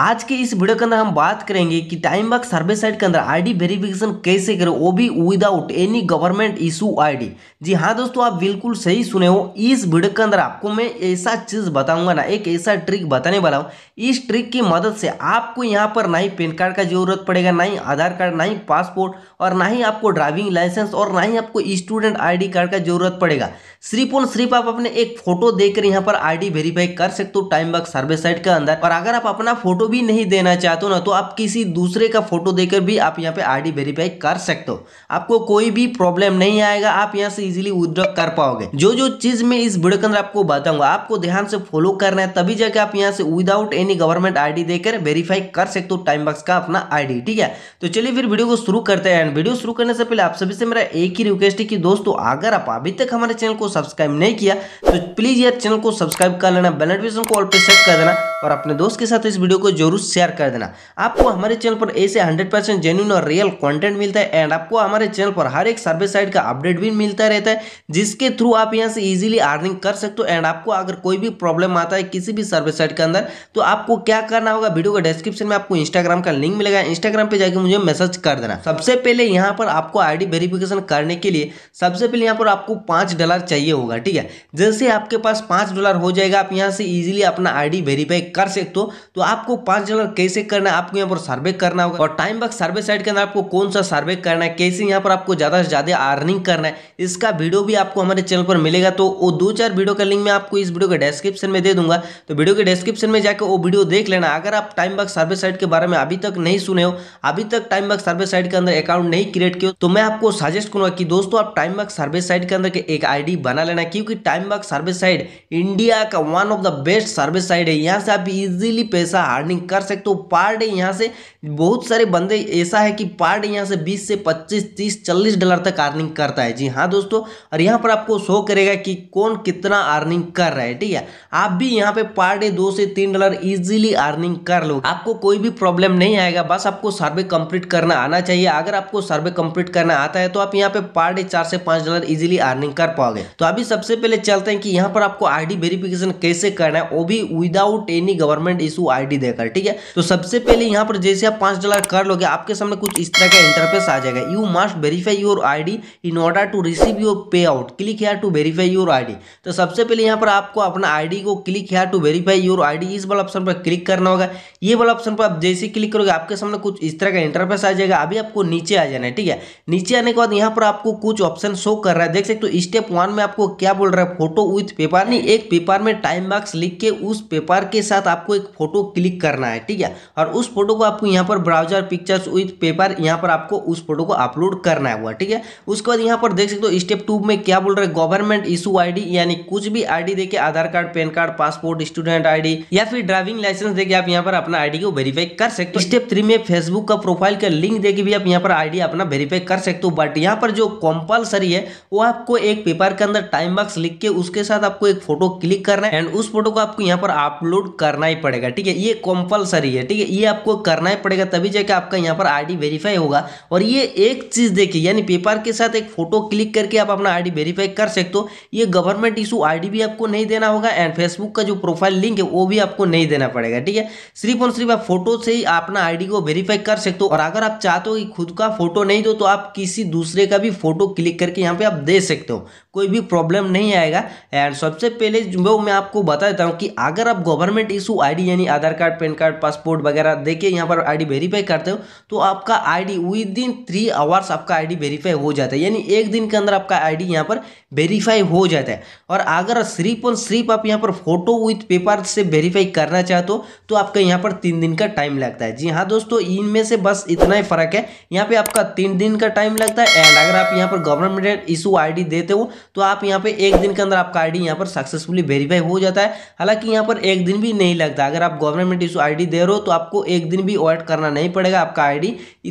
आज के इस वीडियो के अंदर हम बात करेंगे कि टाइम बाग सर्वे साइट के अंदर आईडी वेरिफिकेशन कैसे करें वो भी without any government issue ID जी हाँ दोस्तों आप बिल्कुल सही सुने हो इस वीडियो के अंदर आपको मैं ऐसा चीज़ बताऊंगा ना एक ऐसा ट्रिक बताने वाला हूँ इस ट्रिक की मदद से आपको यहाँ पर ना ही पैन कार्ड का जरूरत पड़ेगा ना ही आधार कार्ड ना ही पासपोर्ट और ना ही आपको ड्राइविंग लाइसेंस और ना ही आपको स्टूडेंट आई कार्ड का जरूरत पड़ेगा सिर्फ और सिर्फ आप अपने एक फोटो देकर यहाँ पर आई वेरीफाई कर सकते हो टाइम बाग सर्वे साइट के अंदर और अगर आप अपना फोटो भी नहीं देना चाहते हो ना तो आप किसी दूसरे का फोटो देकर भी आप यहाँ पे आईडी वेरीफाई कर सकते हो आपको कोई भी प्रॉब्लम नहीं आएगा आप यहाँ से इजीली विद्रॉ कर पाओगे जो जो चीज मैं इस वीडियो के अंदर आपको बताऊंगा आपको ध्यान से फॉलो करना है तभी जाके आप यहाँ से विदाउट एनी गवर्नमेंट आईडी देकर वेरीफाई कर सकते हो टाइम बॉक्स का अपना आईडी ठीक है तो चलिए फिर वीडियो को शुरू करते हैं एंड वीडियो शुरू करने से पहले आप सभी से मेरा एक ही रिक्वेस्ट है कि दोस्तों अगर आप अभी तक हमारे चैनल को सब्सक्राइब नहीं किया तो प्लीज यार चैनल को सब्सक्राइब कर लेना बेल नोटिफिकेशन को ऑल पे सेट कर देना और अपने दोस्त के साथ इस वीडियो को जरूर शेयर कर देना आपको हमारे चैनल पर ऐसे हंड्रेड परसेंट जेन्यून और रियल कंटेंट मिलता है एंड आपको हमारे चैनल पर हर एक सर्वे साइट का अपडेट भी मिलता रहता है जिसके थ्रू आप यहाँ से ईजिली अर्निंग कर सकते हो एंड आपको अगर कोई भी प्रॉब्लम आता है किसी भी सर्वे साइट के अंदर तो आपको क्या करना होगा वीडियो के डिस्क्रिप्शन में आपको इंस्टाग्राम का लिंक मिलेगा इंस्टाग्राम पर जाकर मुझे मैसेज कर देना सबसे पहले यहाँ पर आपको आई वेरिफिकेशन करने के लिए सबसे पहले यहाँ पर आपको पाँच डॉलर चाहिए होगा ठीक है जैसे आपके पास पाँच डॉलर हो जाएगा आप यहाँ से ईजिली अपना आई वेरीफाई कर सकते हो तो आपको पांच डॉलर कैसे करना है आपको यहाँ पर सर्वे करना होगा और टाइम बग सर्वे साइट के अंदर आपको कौन सा सर्वे करना है कैसे यहाँ पर आपको ज़्यादा से ज़्यादा अर्निंग करना है इसका वीडियो भी आपको हमारे चैनल पर मिलेगा तो वो दो चार वीडियो का लिंक मैं आपको इस वीडियो के डिस्क्रिप्शन में दे दूंगा तो वीडियो के डिस्क्रिप्शन में जाकर वो वीडियो देख लेना अगर आप टाइम बग सर्वे साइट के बारे में अभी तक नहीं सुने हो अभी तक टाइम बग सर्वे साइट के अंदर अकाउंट नहीं क्रिएट किया तो मैं आपको सजेस्ट करूंगा कि दोस्तों आप टाइम बग सर्वे साइट के अंदर एक आईडी बना लेना क्योंकि TimeBucks survey site India का one of the best survey site है यहाँ से आप इजिली पैसा हार्ड अर्निंग कर सकते हो तो पर डे यहाँ से बहुत सारे बंदे ऐसा है कि पर डे यहाँ से बीस से पच्चीस तीस चालीस डॉलर तक अर्निंग करता है जी हाँ दोस्तों और यहाँ पर आपको शो करेगा कि कौन कितना अर्निंग कर रहा है ठीक है आप भी यहाँ पे पर डे दो से तीन डॉलर इजीली अर्निंग कर लो आपको कोई भी प्रॉब्लम नहीं आएगा बस आपको सर्वे कंप्लीट करना आना चाहिए अगर आपको सर्वे कंप्लीट करना आता है तो आप यहाँ पे पर डे चार से पांच डॉलर इजिली अर्निंग कर पाओगे तो अभी सबसे पहले चलते हैं कि यहाँ पर आपको आईडी वेरिफिकेशन कैसे करना है वो भी without any government issue I देकर लेकर ठीक है तो सबसे पहले यहाँ पर जैसे आप पांच डॉलर कर लोगे आपके सामने कुछ इस तरह का इंटरफेस आ जाएगा you must verify your ID in order to receive your payout click here to verify your ID तो सबसे पहले यहाँ पर आपको अपना आईडी को click here to verify your ID इस वाला ऑप्शन पर क्लिक करना होगा ये वाला ऑप्शन पर आप जैसे क्लिक करोगे आपके सामने कुछ इस तरह का इंटरफेस आ जाएगा अभी आपको नीचे आ जाना है ठीक है नीचे आने के बाद यहाँ पर आपको कुछ ऑप्शन शो कर रहा है देख सकते हो स्टेप वन में आपको क्या बोल रहा है फोटो विथ पेपर नहीं एक पेपर में टाइम मार्क्स लिख के उस पेपर के साथ आपको एक फोटो क्लिक करना है ठीक है और उस फोटो को आपको यहाँ पर ब्राउजर पिक्चर्स विथ पेपर यहाँ पर आपको उस फोटो को अपलोड करना है हुआ ठीक है उसके बाद यहाँ पर देख सकते हो स्टेप टू में क्या बोल रहे गवर्नमेंट इशू आईडी यानी कुछ भी आईडी देके Aadhaar card PAN card passport student ID या फिर ड्राइविंग लाइसेंस देके आप यहाँ पर अपना आईडी को वेरीफाई कर सकते हो स्टेप थ्री में फेसबुक का प्रोफाइल का लिंक देके भी आप यहाँ पर आईडी अपना वेरीफाई कर सकते हो बट यहाँ पर जो कंपलसरी है वो आपको एक पेपर के अंदर टाइम बॉक्स लिख के उसके साथ आपको एक फोटो क्लिक करना है एंड उस फोटो को आपको यहाँ पर अपलोड करना ही पड़ेगा ठीक है ये कॉम कंपलसरी है ठीक है ये आपको करना ही पड़ेगा तभी जाके आपका यहाँ पर आईडी वेरीफाई होगा और ये एक चीज़ देखिए यानी पेपर के साथ एक फोटो क्लिक करके आप अपना आईडी वेरीफाई कर सकते हो ये गवर्नमेंट इशू आईडी भी आपको नहीं देना होगा एंड फेसबुक का जो प्रोफाइल लिंक है वो भी आपको नहीं देना पड़ेगा ठीक है सिर्फ और सिर्फ आप फोटो से ही अपना आई को वेरीफाई कर सकते हो और अगर आप चाहते हो कि खुद का फोटो नहीं दो तो आप किसी दूसरे का भी फोटो क्लिक करके यहाँ पे आप दे सकते हो कोई भी प्रॉब्लम नहीं आएगा एंड सबसे पहले जो मैं आपको बता देता हूँ कि अगर आप गवर्नमेंट इशू आई यानी आधार कार्ड पे पैन कार्ड पासपोर्ट वगैरह देखिए यहाँ पर आईडी वेरीफाई करते हो तो आपका ID D within three hours आपका आईडी वेरीफाई हो जाता है यानी एक दिन के अंदर आपका आईडी यहाँ पर वेरीफाई हो जाता है और अगर सिर्फ और सिर्फ आप यहाँ पर फोटो विथ पेपर से वेरीफाई करना चाहते हो तो आपका यहाँ पर तीन दिन का टाइम लगता है जी हाँ दोस्तों इनमें से बस इतना ही फर्क है यहाँ पर आपका तीन दिन का टाइम लगता है एंड अगर आप यहाँ पर गवर्नमेंट इशू आई देते हो तो आप यहाँ पर एक दिन के अंदर आपका आई डी पर सक्सेसफुली वेरीफाई हो जाता है हालांकि यहाँ पर एक दिन भी नहीं लगता अगर आप गवर्नमेंट इशू आईडी दे रहे हो तो आपको एक दिन भी वेट करना नहीं पड़ेगा आपका आईडी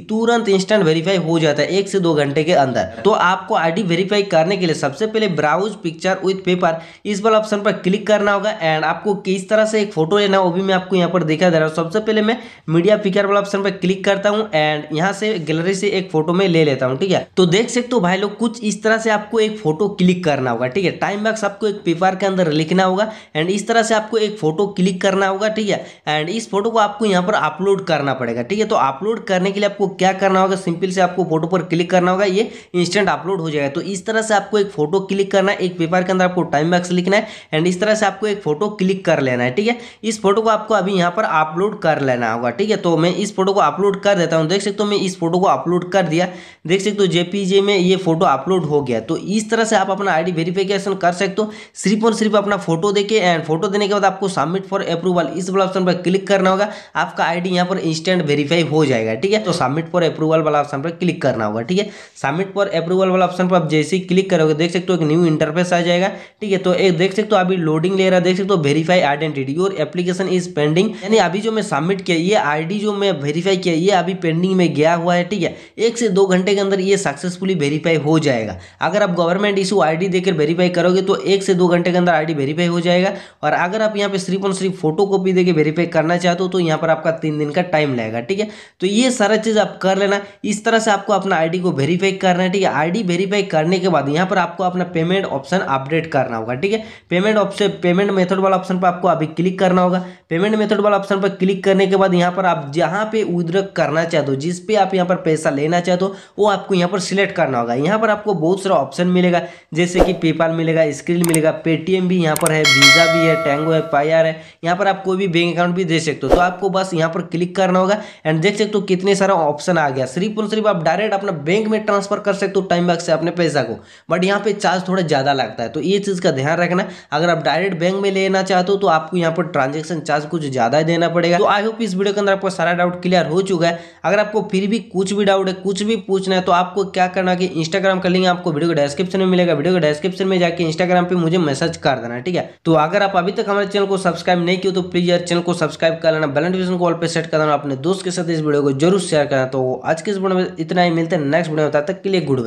तुरंत इंस्टेंट वेरीफाई हो जाता है एक से दो घंटे के अंदर तो आपको आईडी वेरीफाई करने के लिए सबसे पहले ब्राउज पिक्चर विथ पेपर इस वाला ऑप्शन पर क्लिक करना होगा एंड आपको किस तरह से एक फोटो लेना वो भी मैं आपको यहाँ पर देखा दे रहा हूँ सबसे पहले मैं मीडिया पिक्चर वाला ऑप्शन पर क्लिक करता हूँ एंड यहाँ से गैलरी से एक फोटो में ले लेता हूँ ठीक है तो देख सकते हो भाई लोग कुछ इस तरह से आपको एक फोटो क्लिक करना होगा ठीक है टाइम बैक्स आपको एक पेपर के अंदर लिखना होगा एंड इस तरह से आपको एक फोटो क्लिक करना होगा ठीक है एंड इस फोटो को आपको यहाँ पर अपलोड करना पड़ेगा ठीक है तो अपलोड करने के लिए आपको क्या करना होगा सिंपल से आपको फोटो पर क्लिक करना होगा ये इंस्टेंट अपलोड हो जाएगा तो इस तरह से आपको एक फोटो क्लिक करना है एक पेपर के अंदर आपको टाइम मैक्स लिखना है एंड इस तरह से आपको एक फोटो क्लिक कर लेना है ठीक है इस फोटो को आपको अभी यहाँ पर अपलोड कर लेना होगा ठीक है तो मैं इस फोटो को अपलोड कर देता हूँ देख सकते हो मैं इस फोटो को अपलोड कर दिया देख सकते हो जेपीजे में ये फोटो अपलोड हो गया तो इस तरह से आप अपना आईडी वेरिफिकेशन कर सकते हो सिर्फ और सिर्फ अपना फोटो देके एंड फोटो देने के बाद आपको सबमिट फॉर अप्रूवल इस वाला ऑप्शन पर क्लिक क्लिक करना होगा आपका आईडी यहाँ पर इंस्टेंट वेरीफाई हो जाएगा ठीक है तो सबमिट फॉर अप्रूवल वाला ऑप्शन पर क्लिक करना होगा ठीक है सबमिट फॉर अप्रूवल वाला ऑप्शन पर आप जैसे ही क्लिक करोगे देख सकते हो एक न्यू इंटरफेस आ जाएगा ठीक है तो एक देख सकते हो अभी लोडिंग ले रहा है देख सकते हो वेरीफाई आइडेंटिटी और एप्लीकेशन इज पेंडिंग यानी अभी जो मैं सबमिट किया ये आई जो मैं वेरीफाई किया ये अभी पेंडिंग में गया हुआ है ठीक है एक से दो घंटे के अंदर ये सक्सेसफुली वेरीफाई हो जाएगा अगर आप गवर्नमेंट इशू आई देकर वेरीफाई करोगे तो एक से दो घंटे के अंदर आईडी वेरीफाई हो जाएगा और अगर आप यहाँ पे सिर्फ और सिर्फ फोटो कॉपी देकर वेरीफाई करना करना चाहते हो तो यहाँ पर आपका तीन दिन का टाइम लगेगा ठीक है तो ये सारा चीज़ आप कर लेना इस तरह से आपको अपना आईडी को वेरीफाई करना है ठीक है आईडी वेरीफाई करने के बाद यहाँ पर आपको अपना पेमेंट ऑप्शन अपडेट करना होगा ठीक है पेमेंट ऑप्शन पेमेंट मेथड वाला ऑप्शन पर आपको अभी क्लिक करना होगा पेमेंट मेथड वाला ऑप्शन पर क्लिक करने के बाद यहाँ पर आप जहाँ पे उद्र करना चाहते हो जिस पे आप यहाँ पर पैसा लेना चाहते हो वो आपको यहाँ पर सिलेक्ट करना होगा यहाँ पर आपको बहुत सारा ऑप्शन मिलेगा जैसे कि पेपाल मिलेगा स्क्रीन मिलेगा पेटीएम भी यहाँ पर है वीज़ा भी है टैंगो है पाई है यहाँ पर आप कोई भी बैंक अकाउंट भी देख सकते हो तो आपको बस यहाँ पर क्लिक करना होगा एंड देख सकते हो कितने सारा ऑप्शन आ गया सिर्फ और सिर्फ आप डायरेक्ट अपना बैंक में ट्रांसफर कर सकते हो टाइम बैक से अपने पैसा को बट यहाँ पे चार्ज थोड़ा ज़्यादा लगता है तो ये चीज़ का ध्यान रखना अगर आप डायरेक्ट बैंक में लेना चाहते हो तो आपको यहाँ पर ट्रांजेक्शन चार्ज कुछ ज़्यादा देना पड़ेगा तो आई होप इस वीडियो के अंदर आपका सारा डाउट क्लियर हो चुका है अगर आपको फिर भी कुछ भी डाउट है कुछ भी पूछना है तो आपको क्या करना कि इंस्टाग्राम का लिंक आपको वीडियो का डिस्क्रिप्शन में मिलेगा वीडियो के डिस्क्रिप्शन में जाकर इंस्टाग्राम पर मुझे मैसेज कर देना ठीक है तो अगर आप अभी तक हमारे चैनल को सब्सक्राइब नहीं किया तो प्लीज़ यार चैनल को सब्सक्राइब सब्सक्राइब कर लेना बेल नोटिफिकेशन को ऑल पे सेट कर देना अपने दोस्त के साथ इस वीडियो को जरूर शेयर करना तो आज के इस वीडियो में इतना ही मिलते हैं नेक्स्ट वीडियो में तब तक के लिए गुड